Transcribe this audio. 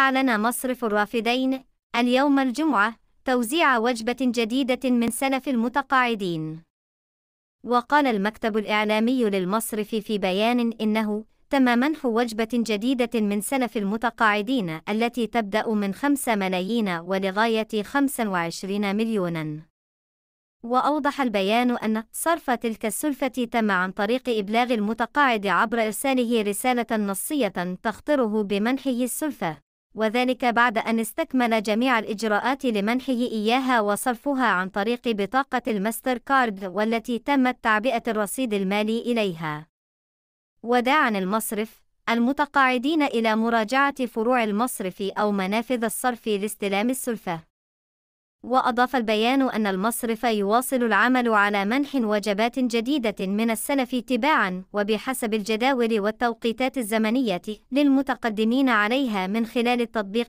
أعلن مصرف الرافدين اليوم الجمعة توزيع وجبة جديدة من سلف المتقاعدين. وقال المكتب الإعلامي للمصرف في بيان إنه تم منح وجبة جديدة من سلف المتقاعدين التي تبدأ من 5 ملايين ولغاية 25 مليوناً. وأوضح البيان أن صرف تلك السلفة تم عن طريق إبلاغ المتقاعد عبر إرساله رسالة نصية تخطره بمنحه السلفة. وذلك بعد أن استكمل جميع الإجراءات لمنحه إياها وصرفها عن طريق بطاقة الماستر كارد والتي تمت تعبئة الرصيد المالي إليها. وداعا المصرف المتقاعدين إلى مراجعة فروع المصرف أو منافذ الصرف لاستلام السلفة. وأضاف البيان أن المصرف يواصل العمل على منح وجبات جديدة من السلف تباعا وبحسب الجداول والتوقيتات الزمنية للمتقدمين عليها من خلال التطبيق